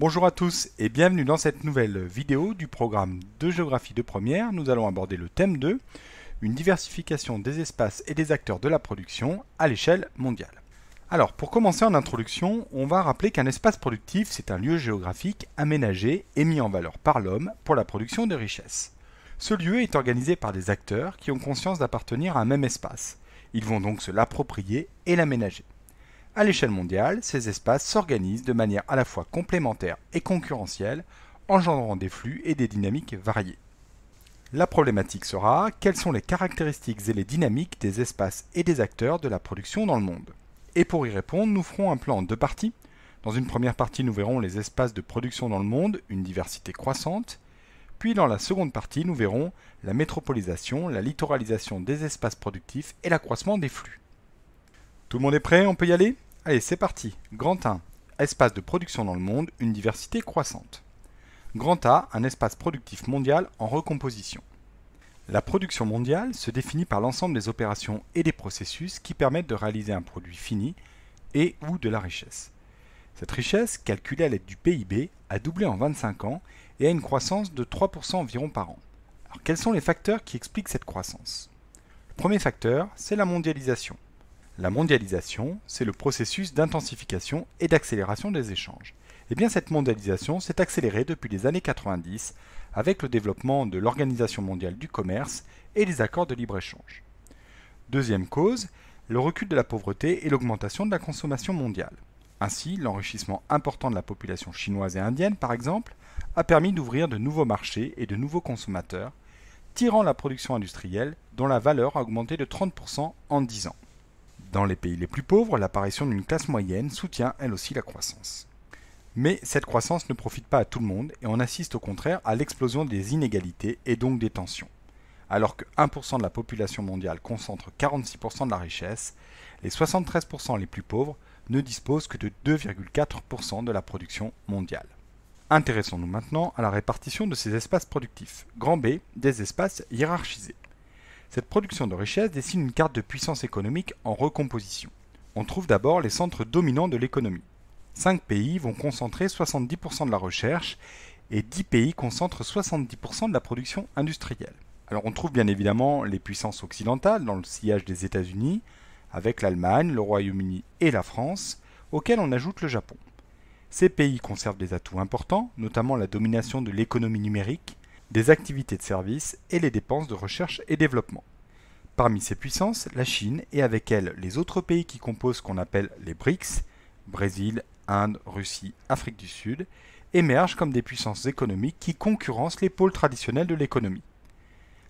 Bonjour à tous et bienvenue dans cette nouvelle vidéo du programme de géographie de première. Nous allons aborder le thème 2, une diversification des espaces et des acteurs de la production à l'échelle mondiale. Alors pour commencer en introduction, on va rappeler qu'un espace productif c'est un lieu géographique aménagé et mis en valeur par l'homme pour la production de richesses. Ce lieu est organisé par des acteurs qui ont conscience d'appartenir à un même espace. Ils vont donc se l'approprier et l'aménager. À l'échelle mondiale, ces espaces s'organisent de manière à la fois complémentaire et concurrentielle, engendrant des flux et des dynamiques variées. La problématique sera quelles sont les caractéristiques et les dynamiques des espaces et des acteurs de la production dans le monde. Et pour y répondre, nous ferons un plan en deux parties. Dans une première partie, nous verrons les espaces de production dans le monde, une diversité croissante. Puis dans la seconde partie, nous verrons la métropolisation, la littoralisation des espaces productifs et l'accroissement des flux. Tout le monde est prêt On peut y aller Allez, c'est parti. Grand 1. Espace de production dans le monde, une diversité croissante. Grand A, un espace productif mondial en recomposition. La production mondiale se définit par l'ensemble des opérations et des processus qui permettent de réaliser un produit fini et ou de la richesse. Cette richesse, calculée à l'aide du PIB, a doublé en 25 ans et a une croissance de 3% environ par an. quels sont les facteurs qui expliquent cette croissance Le premier facteur, c'est la mondialisation. La mondialisation, c'est le processus d'intensification et d'accélération des échanges. Et eh bien cette mondialisation s'est accélérée depuis les années 90 avec le développement de l'Organisation mondiale du commerce et les accords de libre-échange. Deuxième cause, le recul de la pauvreté et l'augmentation de la consommation mondiale. Ainsi, l'enrichissement important de la population chinoise et indienne, par exemple, a permis d'ouvrir de nouveaux marchés et de nouveaux consommateurs, tirant la production industrielle dont la valeur a augmenté de 30% en 10 ans. Dans les pays les plus pauvres, l'apparition d'une classe moyenne soutient elle aussi la croissance. Mais cette croissance ne profite pas à tout le monde et on assiste au contraire à l'explosion des inégalités et donc des tensions. Alors que 1% de la population mondiale concentre 46% de la richesse, les 73% les plus pauvres ne disposent que de 2,4% de la production mondiale. Intéressons-nous maintenant à la répartition de ces espaces productifs, grand B, des espaces hiérarchisés. Cette production de richesse dessine une carte de puissance économique en recomposition. On trouve d'abord les centres dominants de l'économie. Cinq pays vont concentrer 70% de la recherche et 10 pays concentrent 70% de la production industrielle. Alors on trouve bien évidemment les puissances occidentales dans le sillage des États-Unis, avec l'Allemagne, le Royaume-Uni et la France, auxquels on ajoute le Japon. Ces pays conservent des atouts importants, notamment la domination de l'économie numérique, des activités de service et les dépenses de recherche et développement. Parmi ces puissances, la Chine et avec elle les autres pays qui composent ce qu'on appelle les BRICS, Brésil, Inde, Russie, Afrique du Sud, émergent comme des puissances économiques qui concurrencent les pôles traditionnels de l'économie.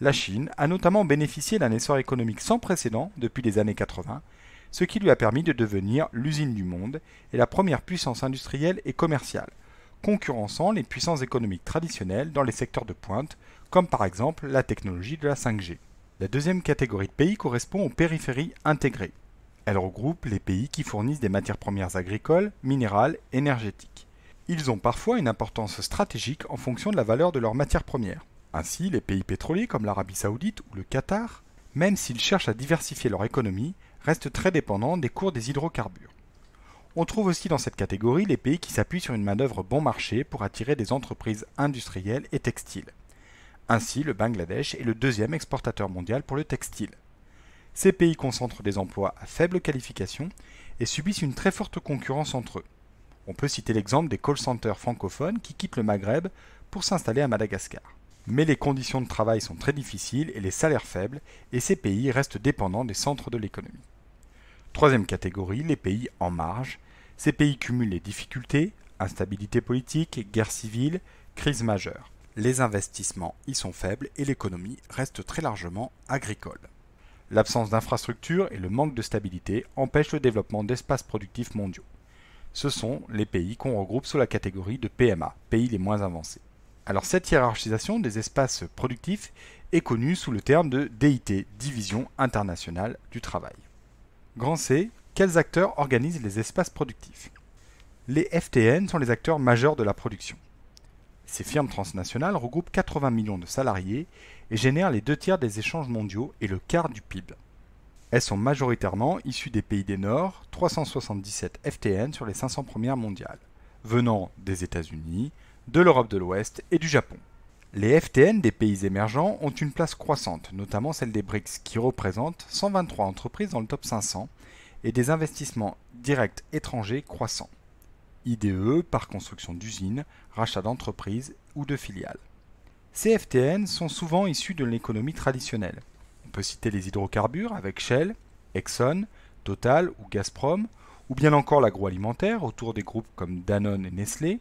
La Chine a notamment bénéficié d'un essor économique sans précédent depuis les années 80, ce qui lui a permis de devenir l'usine du monde et la première puissance industrielle et commerciale, concurrençant les puissances économiques traditionnelles dans les secteurs de pointe, comme par exemple la technologie de la 5G. La deuxième catégorie de pays correspond aux périphéries intégrées. Elle regroupe les pays qui fournissent des matières premières agricoles, minérales, énergétiques. Ils ont parfois une importance stratégique en fonction de la valeur de leurs matières premières. Ainsi, les pays pétroliers comme l'Arabie saoudite ou le Qatar, même s'ils cherchent à diversifier leur économie, restent très dépendants des cours des hydrocarbures. On trouve aussi dans cette catégorie les pays qui s'appuient sur une manœuvre bon marché pour attirer des entreprises industrielles et textiles. Ainsi, le Bangladesh est le deuxième exportateur mondial pour le textile. Ces pays concentrent des emplois à faible qualification et subissent une très forte concurrence entre eux. On peut citer l'exemple des call centers francophones qui quittent le Maghreb pour s'installer à Madagascar. Mais les conditions de travail sont très difficiles et les salaires faibles, et ces pays restent dépendants des centres de l'économie. Troisième catégorie, les pays en marge, ces pays cumulent les difficultés, instabilité politique, guerre civile, crise majeure. Les investissements y sont faibles et l'économie reste très largement agricole. L'absence d'infrastructures et le manque de stabilité empêchent le développement d'espaces productifs mondiaux. Ce sont les pays qu'on regroupe sous la catégorie de PMA, pays les moins avancés. Alors cette hiérarchisation des espaces productifs est connue sous le terme de DIT, Division internationale du travail. Grand C quels acteurs organisent les espaces productifs Les FTN sont les acteurs majeurs de la production. Ces firmes transnationales regroupent 80 millions de salariés et génèrent les deux tiers des échanges mondiaux et le quart du PIB. Elles sont majoritairement issues des pays des Nord, 377 FTN sur les 500 premières mondiales, venant des États-Unis, de l'Europe de l'Ouest et du Japon. Les FTN des pays émergents ont une place croissante, notamment celle des BRICS qui représente 123 entreprises dans le top 500, et des investissements directs étrangers croissants. IDE par construction d'usines, rachat d'entreprises ou de filiales. Ces sont souvent issus de l'économie traditionnelle. On peut citer les hydrocarbures avec Shell, Exxon, Total ou Gazprom, ou bien encore l'agroalimentaire autour des groupes comme Danone et Nestlé,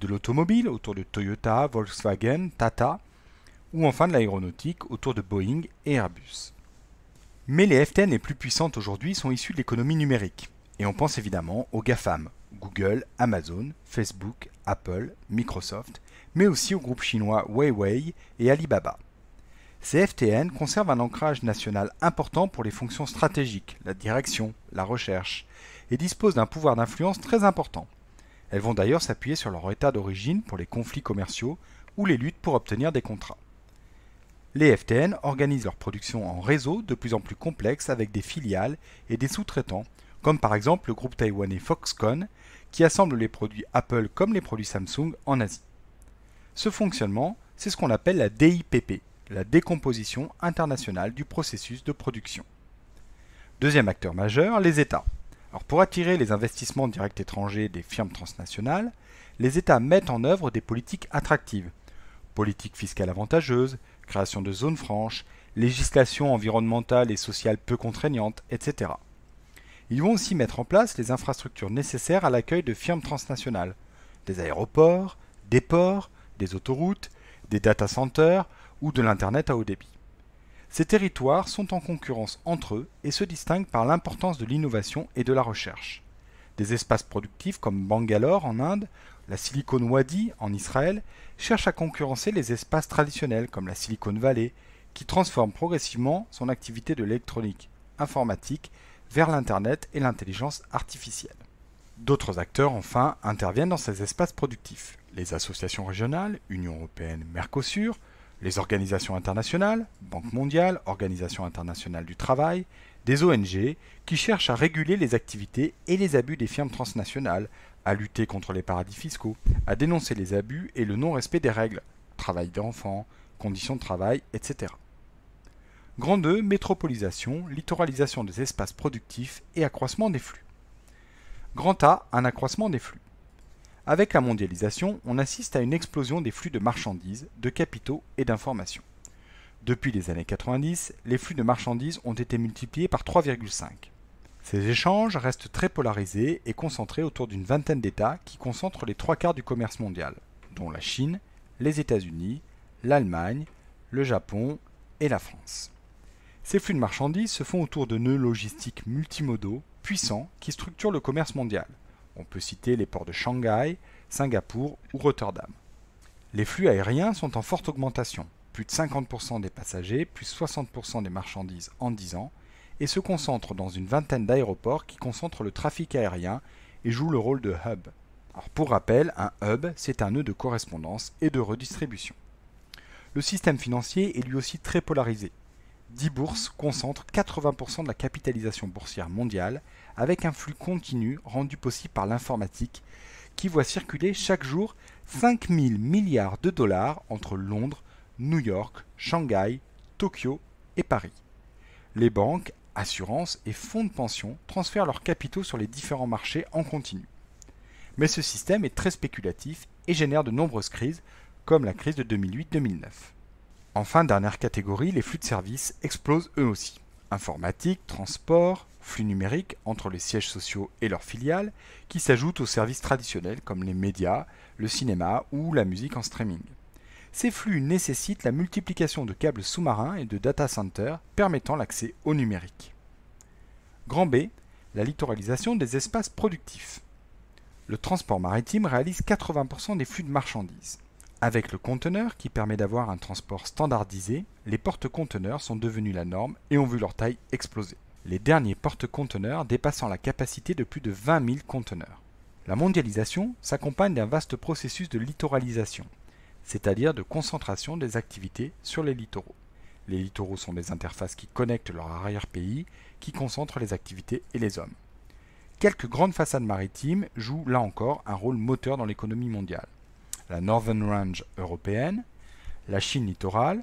de l'automobile autour de Toyota, Volkswagen, Tata, ou enfin de l'aéronautique autour de Boeing et Airbus. Mais les FTN les plus puissantes aujourd'hui sont issues de l'économie numérique. Et on pense évidemment aux GAFAM, Google, Amazon, Facebook, Apple, Microsoft, mais aussi aux groupes chinois Huawei et Alibaba. Ces FTN conservent un ancrage national important pour les fonctions stratégiques, la direction, la recherche, et disposent d'un pouvoir d'influence très important. Elles vont d'ailleurs s'appuyer sur leur état d'origine pour les conflits commerciaux ou les luttes pour obtenir des contrats. Les FTN organisent leur production en réseau de plus en plus complexe avec des filiales et des sous-traitants, comme par exemple le groupe taïwanais Foxconn, qui assemble les produits Apple comme les produits Samsung en Asie. Ce fonctionnement, c'est ce qu'on appelle la DIPP, la décomposition internationale du processus de production. Deuxième acteur majeur, les États. pour attirer les investissements directs étrangers des firmes transnationales, les États mettent en œuvre des politiques attractives, politiques fiscales avantageuses, création de zones franches, législation environnementale et sociale peu contraignante, etc. Ils vont aussi mettre en place les infrastructures nécessaires à l'accueil de firmes transnationales, des aéroports, des ports, des autoroutes, des data centers ou de l'Internet à haut débit. Ces territoires sont en concurrence entre eux et se distinguent par l'importance de l'innovation et de la recherche. Des espaces productifs comme Bangalore en Inde, la Silicon Wadi en Israël cherchent à concurrencer les espaces traditionnels comme la Silicon Valley, qui transforme progressivement son activité de l'électronique informatique vers l'Internet et l'intelligence artificielle. D'autres acteurs, enfin, interviennent dans ces espaces productifs. Les associations régionales, Union européenne, Mercosur, les organisations internationales, Banque mondiale, Organisation internationale du travail, des ONG, qui cherchent à réguler les activités et les abus des firmes transnationales, à lutter contre les paradis fiscaux, à dénoncer les abus et le non-respect des règles, travail d'enfants, conditions de travail, etc. Grand 2, métropolisation, littoralisation des espaces productifs et accroissement des flux. Grand A, un accroissement des flux. Avec la mondialisation, on assiste à une explosion des flux de marchandises, de capitaux et d'informations. Depuis les années 90, les flux de marchandises ont été multipliés par 3,5. Ces échanges restent très polarisés et concentrés autour d'une vingtaine d'États qui concentrent les trois quarts du commerce mondial, dont la Chine, les États-Unis, l'Allemagne, le Japon et la France. Ces flux de marchandises se font autour de nœuds logistiques multimodaux puissants qui structurent le commerce mondial. On peut citer les ports de Shanghai, Singapour ou Rotterdam. Les flux aériens sont en forte augmentation, plus de 50% des passagers, plus 60% des marchandises en 10 ans, et se concentrent dans une vingtaine d'aéroports qui concentrent le trafic aérien et jouent le rôle de hub. pour rappel, un hub, c'est un nœud de correspondance et de redistribution. Le système financier est lui aussi très polarisé, 10 bourses concentrent 80% de la capitalisation boursière mondiale avec un flux continu rendu possible par l'informatique qui voit circuler chaque jour 5000 milliards de dollars entre Londres, New York, Shanghai, Tokyo et Paris. Les banques, assurances et fonds de pension transfèrent leurs capitaux sur les différents marchés en continu. Mais ce système est très spéculatif et génère de nombreuses crises, comme la crise de 2008-2009. Enfin, dernière catégorie, les flux de services explosent eux aussi. Informatique, transport, flux numériques entre les sièges sociaux et leurs filiales, qui s'ajoutent aux services traditionnels comme les médias, le cinéma ou la musique en streaming. Ces flux nécessitent la multiplication de câbles sous-marins et de data centers permettant l'accès au numérique. Grand B, la littoralisation des espaces productifs. Le transport maritime réalise 80% des flux de marchandises. Avec le conteneur qui permet d'avoir un transport standardisé, les porte-conteneurs sont devenus la norme et ont vu leur taille exploser. Les derniers porte-conteneurs dépassant la capacité de plus de 20 000 conteneurs. La mondialisation s'accompagne d'un vaste processus de littoralisation, c'est-à-dire de concentration des activités sur les littoraux. Les littoraux sont des interfaces qui connectent leur arrière-pays, qui concentrent les activités et les hommes. Quelques grandes façades maritimes jouent là encore un rôle moteur dans l'économie mondiale la Northern Range européenne, la Chine littorale,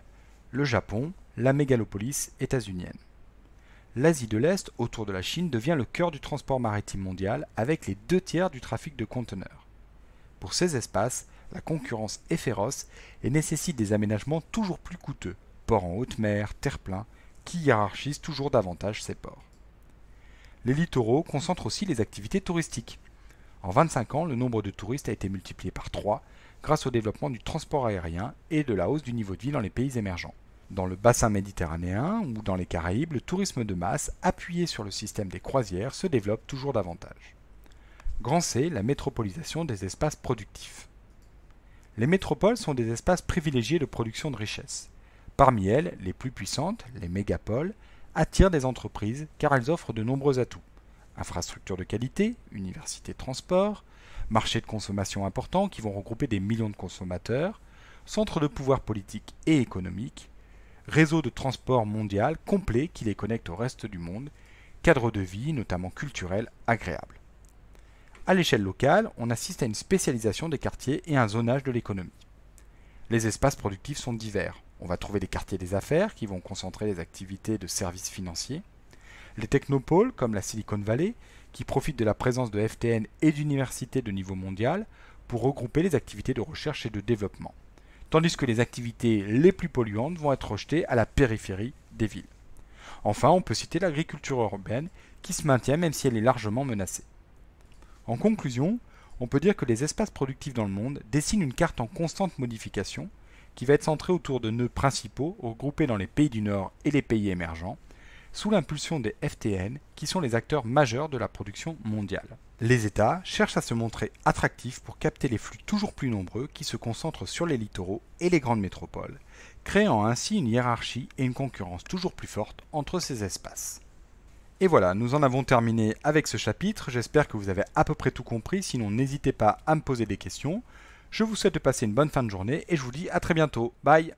le Japon, la mégalopolis états-unienne. L'Asie de l'Est, autour de la Chine, devient le cœur du transport maritime mondial avec les deux tiers du trafic de conteneurs. Pour ces espaces, la concurrence est féroce et nécessite des aménagements toujours plus coûteux, ports en haute mer, terre-plein, qui hiérarchisent toujours davantage ces ports. Les littoraux concentrent aussi les activités touristiques. En 25 ans, le nombre de touristes a été multiplié par 3 grâce au développement du transport aérien et de la hausse du niveau de vie dans les pays émergents. Dans le bassin méditerranéen ou dans les Caraïbes, le tourisme de masse, appuyé sur le système des croisières, se développe toujours davantage. Grand C, la métropolisation des espaces productifs. Les métropoles sont des espaces privilégiés de production de richesses. Parmi elles, les plus puissantes, les mégapoles, attirent des entreprises car elles offrent de nombreux atouts. Infrastructures de qualité, universités, transports, marchés de consommation importants qui vont regrouper des millions de consommateurs, centres de pouvoir politique et économique, réseaux de transport mondial complets qui les connectent au reste du monde, cadre de vie, notamment culturel, agréable. À l'échelle locale, on assiste à une spécialisation des quartiers et un zonage de l'économie. Les espaces productifs sont divers. On va trouver des quartiers des affaires qui vont concentrer les activités de services financiers, les technopoles comme la Silicon Valley qui profitent de la présence de FTN et d'universités de niveau mondial pour regrouper les activités de recherche et de développement, tandis que les activités les plus polluantes vont être rejetées à la périphérie des villes. Enfin, on peut citer l'agriculture urbaine qui se maintient même si elle est largement menacée. En conclusion, on peut dire que les espaces productifs dans le monde dessinent une carte en constante modification qui va être centrée autour de nœuds principaux regroupés dans les pays du Nord et les pays émergents, sous l'impulsion des FTN, qui sont les acteurs majeurs de la production mondiale. Les États cherchent à se montrer attractifs pour capter les flux toujours plus nombreux qui se concentrent sur les littoraux et les grandes métropoles, créant ainsi une hiérarchie et une concurrence toujours plus forte entre ces espaces. Et voilà, nous en avons terminé avec ce chapitre, j'espère que vous avez à peu près tout compris, sinon n'hésitez pas à me poser des questions. Je vous souhaite de passer une bonne fin de journée et je vous dis à très bientôt, bye